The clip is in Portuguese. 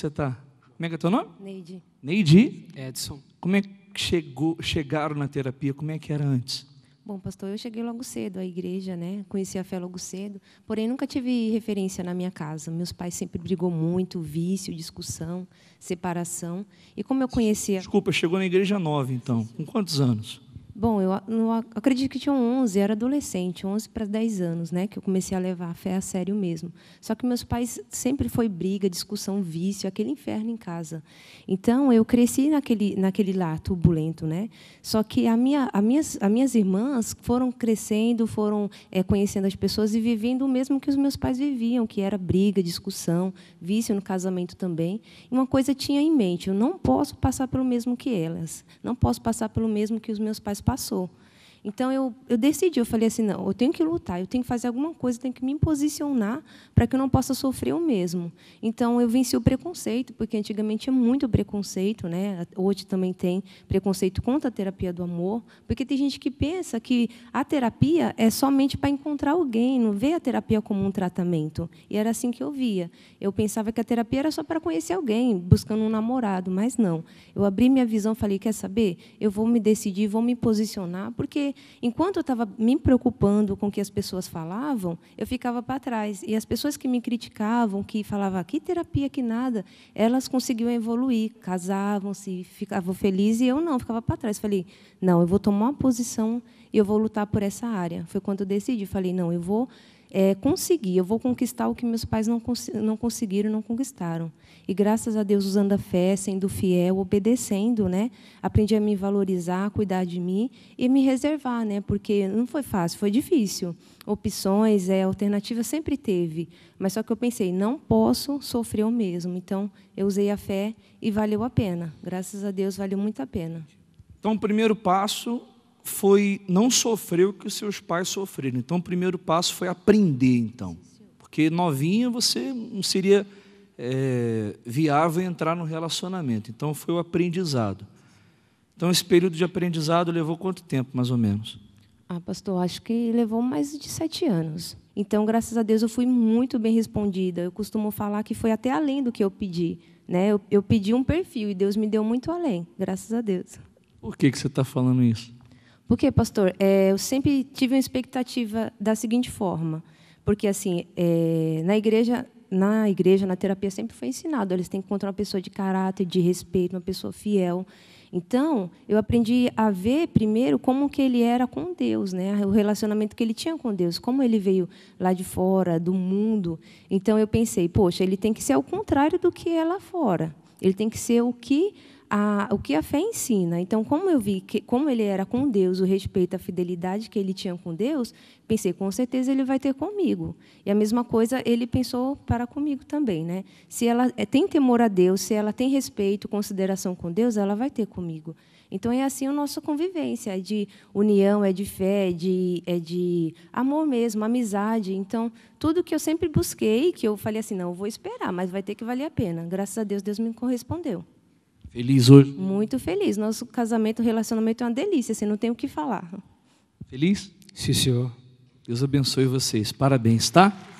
você tá? Como é que é teu nome? Neide. Neide? Edson. Como é que chegou, chegaram na terapia? Como é que era antes? Bom, pastor, eu cheguei logo cedo à igreja, né? Conheci a fé logo cedo, porém nunca tive referência na minha casa. Meus pais sempre brigou muito, vício, discussão, separação. E como eu conhecia. Desculpa, chegou na igreja nova, então. Com quantos anos? Bom, eu não, acredito que tinha 11, era adolescente, 11 para 10 anos, né, que eu comecei a levar a fé a sério mesmo. Só que meus pais sempre foi briga, discussão, vício, aquele inferno em casa. Então, eu cresci naquele, naquele lar turbulento, né? Só que a minha, a minhas, as minhas irmãs foram crescendo, foram é, conhecendo as pessoas e vivendo o mesmo que os meus pais viviam, que era briga, discussão, vício no casamento também. E uma coisa tinha em mente, eu não posso passar pelo mesmo que elas, não posso passar pelo mesmo que os meus pais passou. Então eu, eu decidi, eu falei assim, não, eu tenho que lutar, eu tenho que fazer alguma coisa, eu tenho que me posicionar para que eu não possa sofrer o mesmo. Então eu venci o preconceito, porque antigamente tinha muito preconceito, né? Hoje também tem preconceito contra a terapia do amor, porque tem gente que pensa que a terapia é somente para encontrar alguém, não vê a terapia como um tratamento. E era assim que eu via. Eu pensava que a terapia era só para conhecer alguém, buscando um namorado, mas não. Eu abri minha visão, falei, quer saber? Eu vou me decidir, vou me posicionar, porque enquanto eu estava me preocupando com o que as pessoas falavam, eu ficava para trás. E as pessoas que me criticavam, que falavam ah, que terapia, que nada, elas conseguiam evoluir, casavam-se, ficavam felizes, e eu não, ficava para trás. Falei, não, eu vou tomar uma posição e eu vou lutar por essa área. Foi quando eu decidi, falei, não, eu vou é, conseguir, eu vou conquistar o que meus pais não, cons não conseguiram, não conquistaram. E graças a Deus, usando a fé, sendo fiel, obedecendo, né? aprendi a me valorizar, cuidar de mim e me reservar, né? porque não foi fácil, foi difícil. Opções, é, alternativa sempre teve, mas só que eu pensei, não posso sofrer o mesmo. Então, eu usei a fé e valeu a pena. Graças a Deus, valeu muito a pena. Então, o primeiro passo foi não sofrer o que os seus pais sofreram. Então, o primeiro passo foi aprender, então. Porque novinha você não seria é, viável entrar no relacionamento. Então, foi o aprendizado. Então, esse período de aprendizado levou quanto tempo, mais ou menos? Ah, pastor, acho que levou mais de sete anos. Então, graças a Deus, eu fui muito bem respondida. Eu costumo falar que foi até além do que eu pedi. Né? Eu, eu pedi um perfil e Deus me deu muito além, graças a Deus. Por que, que você está falando isso? Porque, pastor, é, eu sempre tive uma expectativa da seguinte forma, porque assim, é, na igreja, na igreja, na terapia sempre foi ensinado, eles têm que encontrar uma pessoa de caráter, de respeito, uma pessoa fiel. Então, eu aprendi a ver primeiro como que ele era com Deus, né? O relacionamento que ele tinha com Deus, como ele veio lá de fora, do mundo. Então eu pensei, poxa, ele tem que ser o contrário do que é lá fora. Ele tem que ser o que a, o que a fé ensina. Então, como eu vi que como ele era com Deus, o respeito, a fidelidade que ele tinha com Deus, pensei com certeza ele vai ter comigo. E a mesma coisa ele pensou para comigo também, né? Se ela é, tem temor a Deus, se ela tem respeito, consideração com Deus, ela vai ter comigo. Então é assim a nossa convivência, é de união, é de fé, é de, é de amor mesmo, amizade. Então, tudo que eu sempre busquei, que eu falei assim, não, eu vou esperar, mas vai ter que valer a pena. Graças a Deus, Deus me correspondeu. Feliz hoje? Muito feliz. Nosso casamento, relacionamento é uma delícia, você assim, não tem o que falar. Feliz? Sim, senhor. Deus abençoe vocês. Parabéns, tá?